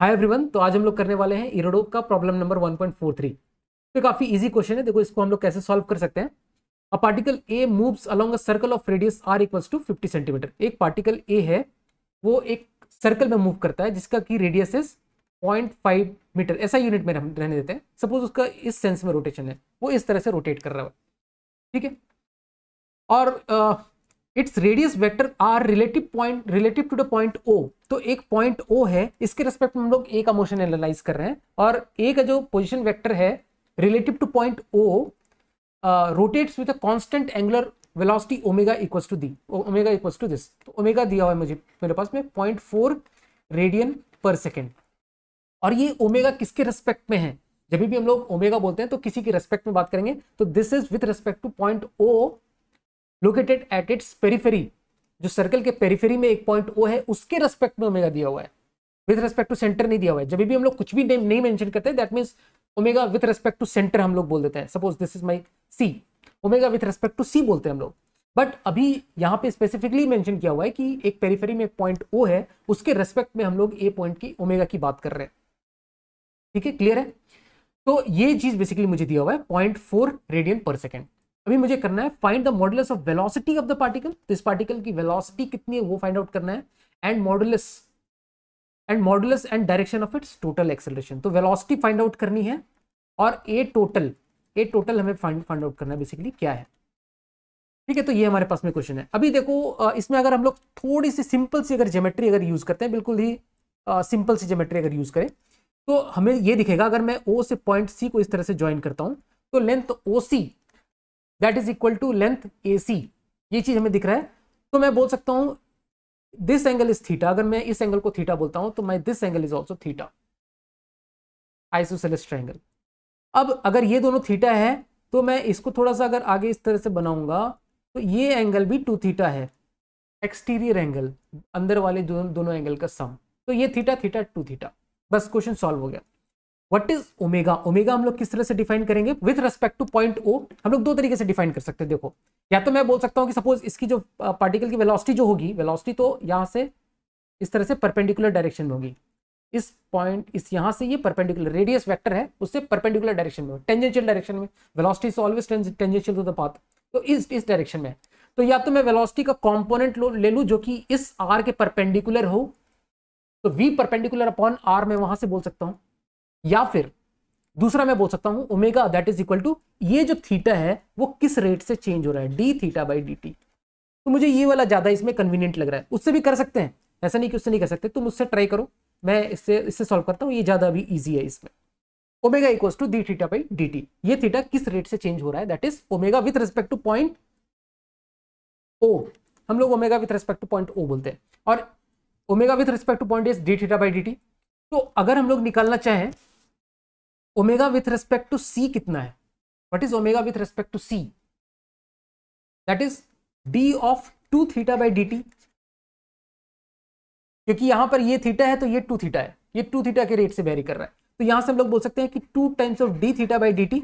hi everyone तो आज हम लोग करने वाले हैं इरोडो का प्रॉब्लम नंबर 1.43 तो काफी इजी क्वेश्चन है देखो इसको हम लोग कैसे सॉल्व कर सकते हैं a particle A moves along a circle of radius R equals to 50 centimetre एक पार्टिकल ए है वो एक सर्कल में मूव करता है जिसका की radius is point five metre ऐसा यूनिट में रहने देते हैं सपोज उसका इस सेंस में रोटेशन है वो इस तरह से रोटेट कर रहा है ठीक है और its radius vector R relative point relative to the point O तो एक पॉइंट ओ है इसके रेस्पेक्ट में हम लोग ए का मोशन एनालाइज कर रहे हैं और ए का जो पोजिशन वैक्टर है relative to point O rotates with a constant angular velocity omega equals to the omega equals to this तो ओमेगा दिया हुआ है मुझे मेरे पास में point four radian per second और ये ओमेगा किसके रेस्पेक्ट में है जब भी हम लोग ओमेगा बोलते हैं तो किसी के रेस्पेक्ट में बात करेंगे तो this is with respect to point O located at its periphery जो सर्कल के पेरीफेरी में एक पॉइंट ओ है उसके रेस्पेक्ट में ओमेगा दिया हुआ है विद रेस्पेक्ट टू सेंटर नहीं दिया हुआ है जब भी हम लोग कुछ भी नेम नहीं मैंशन करते that means omega with respect to centre हम लोग बोल देते हैं suppose this is my C omega with respect to C बोलते हैं हम लोग बट अभी यहाँ पे स्पेसिफिकली मेंशन किया हुआ है कि एक पेरीफेरी में एक पॉइंट ओ है उसके रेस्पेक्ट में हम लोग ए पॉइंट की ओमेगा की बात कर रहे हैं ठीक है क्लियर है तो ये चीज बेसिकली मुझे दिया हुआ है point four radian per second अभी मुझे करना है find the model of velocity of the particle तो इस पार्टिकल की वेलॉसिटी कितनी है वो फाइंड आउट करना है and modulus and modulus and direction of its total acceleration तो वेलॉसिटी फाइंड आउट करनी है और ए टोटल ए टोटल हमें फाइंड फाइंड आउट करना है बेसिकली क्या है ठीक है तो ये हमारे पास में क्वेश्चन है अभी देखो इसमें अगर हम लोग थोड़ी सी सिंपल सी अगर जोमेट्री अगर यूज करते हैं बिल्कुल ही सिंपल सी जोमेट्री अगर यूज करें तो हमें ये दिखेगा अगर मैं ओ से पॉइंट सी को इस तरह से ज्वाइन करता हूँ तो length O C that is equal to length A C ये चीज हमें दिख रहा है तो मैं बोल सकता हूं दिस एंगल इज थीटा अगर मैं इस एंगल को थीटा बोलता हूं तो my this angle is also theta isosceles triangle अब अगर ये दोनों थीटा है तो मैं इसको थोड़ा सा अगर आगे इस तरह से बनाऊंगा तो ये एंगल भी टू थीटा है एक्सटीरियर एंगल अंदर वाले दोनों एंगल का सम तो ये थीटा थीटा टू थीटा बस क्वेश्चन सॉल्व हो गया वट इज ओमेगा ओमेगा हम लोग किस तरह से डिफाइन करेंगे with respect to point O हम लोग दो तरीके से डिफाइन कर सकते हैं देखो या तो मैं बोल सकता हूँ कि सपोज इसकी जो पार्टिकल की वेलॉसिटी जो होगी वेलॉसिटी तो यहाँ से इस तरह से परपेंडिकुलर डायरेक्शन में होगी इस पॉइंट इस यहाँ से ये परपेंडिकुलर रेडियस वैक्टर है उससे परपेंडिकुलर डायरेक्शन में टेंजेंशियल डायरेक्शन में velocity is always tangential to the path तो इस इस डायरेक्शन में तो या तो मैं वेलॉसिटी का कॉम्पोनेंट ले लूँ जो कि इस आर के परपेंडिकुलर हो तो वी परपेंडिकुलर अपॉन आर मैं वहां से बोल सकता हूँ या फिर दूसरा मैं बोल सकता हूं omega that is equal to ये जो थीटा है वो किस रेट से चेंज हो रहा है d theta by d t तो मुझे ये वाला ज्यादा इसमें कन्वीनियंट लग रहा है उससे भी कर सकते हैं ऐसा नहीं कि उससे नहीं कर सकते तुम उससे ट्राई करो मैं इससे इससे सॉल्व करता हूँ ये ज्यादा अभी ईजी है इसमें omega equal to d theta by d t ये थीटा किस रेट से चेंज हो रहा है that is omega with respect to point O हम लोग omega with respect to point O बोलते हैं और omega with respect to point is d theta by d t तो अगर हम लोग निकालना चाहें omega with respect to C कितना है what is omega with respect to C that is d of two theta by d क्योंकि यहां पर ये थीटा है तो ये टू थीटा है ये टू थीटा के रेट से बैरी कर रहा है तो यहां से हम लोग बोल सकते हैं कि two times of d theta by d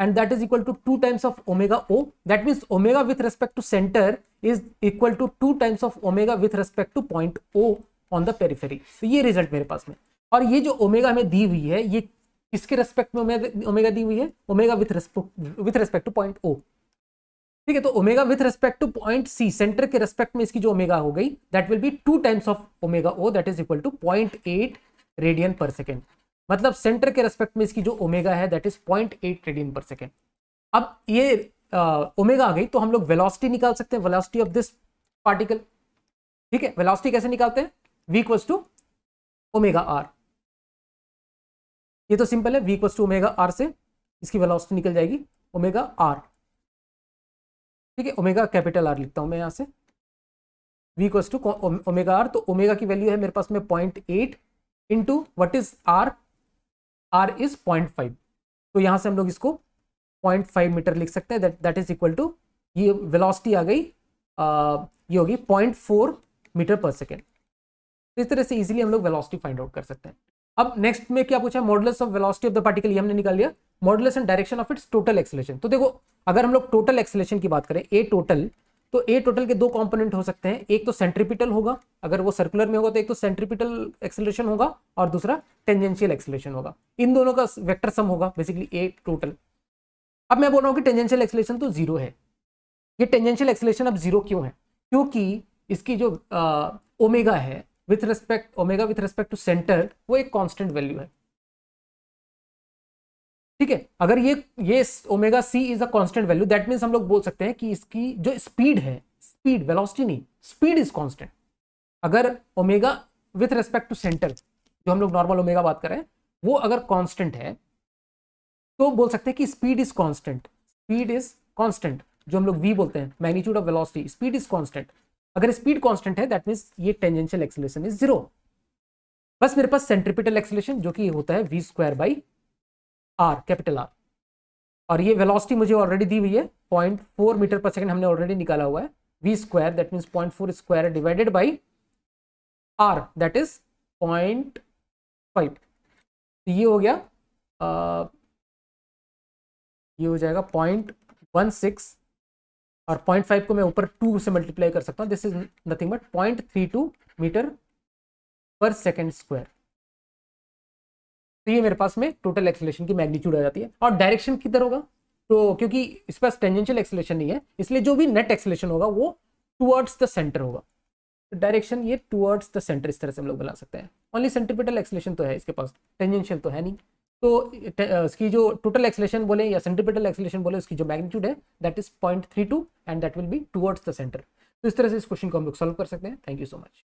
and that is equal to two times of omega O that mean omega with respect to centre is equal to two times of omega with respect to point O on the periphery ये result मेरे पास में और ये जो omega हमें दी हुई है ये किसके रेस्पेक्ट में ओमेगा दी हुई है omega with with respect to point O ठीक है तो omega with respect to point C centre के रेस्पेक्ट में इसकी जो ओमेगा हो गई that will be two times of omega O that is equal to point eight radian per second मतलब सेंटर के रेस्पेक्ट में इसकी जो ओमेगा है that is point eight radian per second अब ये ओमेगा आ गई तो हम लोग वेलोसिटी निकाल सकते हैं वेलोसिटी ऑफ दिस पार्टिकल ठीक है वेलोसिटी कैसे निकालते हैं V equals to omega R ये तो सिंपल है वी टू ओमेगा आर से इसकी वेलोसिटी निकल जाएगी ओमेगा आर ठीक है ओमेगा कैपिटल आर लिखता हूँ मैं यहाँ से वी टू ओमेगा आर तो ओमेगा की वैल्यू है मेरे पास में point eight into what is R R is point five तो यहाँ से हम लोग इसको पॉइंट फाइव मीटर लिख सकते हैं that that is equal to ये वेलोसिटी आ गई आ, ये होगी point four metre per second इस तरह से इजीली हम लोग वेलोसिटी फाइंड आउट कर सकते हैं अब नेक्स्ट में क्या पूछा modulus of velocity of the particle ये हमने निकाल लिया modulus and direction of its total acceleration तो देखो अगर हम लोग टोटल एक्सलेशन की बात करें ए टोटल तो ए टोटल के दो कंपोनेंट हो सकते हैं एक तो सेंट्रीपिटल होगा अगर वो सर्कुलर में होगा तो एक तो सेंट्रीपिटल एक्सलेशन होगा और दूसरा टेंजेंशियल एक्सलेशन होगा इन दोनों का वेक्टर सम होगा बेसिकली ए टोटल अब मैं बोल रहा हूँ कि टेंजेंशियल एक्सलेशन तो जीरो है ये टेंजेंशियल एक्सलेशन अब जीरो क्यों है क्योंकि इसकी जो ओमेगा है with respect omega with respect to centre वो एक कॉन्स्टेंट वैल्यू है ठीक है अगर ये ये omega C is a constant value that means हम लोग बोल सकते हैं कि इसकी जो स्पीड है स्पीड वेलोसिटी नहीं स्पीड इज कॉन्स्टेंट अगर omega with respect to centre जो हम लोग नॉर्मल ओमेगा बात करें वो अगर कॉन्स्टेंट है तो बोल सकते हैं कि speed is constant speed is constant जो हम लोग वी बोलते हैं magnitude of velocity speed is constant अगर स्पीड कांस्टेंट है दैट मीन ये टेंजेंशियल एक्सलेशन इज जीरो बस मेरे पास सेंट्रिपिटल एक्सलेशन जो कि होता है V square by R capital R और ये वेलोसिटी मुझे ऑलरेडी दी हुई है point four metre per second हमने ऑलरेडी निकाला हुआ है V square that means point four square divided by R that is point five ये हो गया आ, ये हो जाएगा पॉइंट वन सिक्स और पॉइंट फाइव को मैं ऊपर 2 से मल्टीप्लाई कर सकता हूँ this is nothing but point three two metre per second square तो ये मेरे पास में टोटल एक्सलेशन की मैग्नीट्यूड आ जाती है और डायरेक्शन किधर होगा तो क्योंकि इस पास टेंजेंशियल एक्सलेशन नहीं है इसलिए जो भी नेट एक्सलेशन होगा वो टूवर्ड्स द सेंटर होगा तो डायरेक्शन ये टूवर्ड्स द सेंटर इस तरह से हम लोग बना सकते हैं ओनली सेंट्रीपिटल एक्सलेशन तो है इसके पास टेंजेंशियल तो है नहीं तो इसकी जो टोटल एक्सलेशन बोले या सेंट्रीपेटल एक्सलेशन बोले उसकी जो मैग्नीट्यूड है that is point three two and that will be towards the centre तो इस तरह से इस क्वेश्चन को हम लोग सॉल्व कर सकते हैं थैंक यू सो मच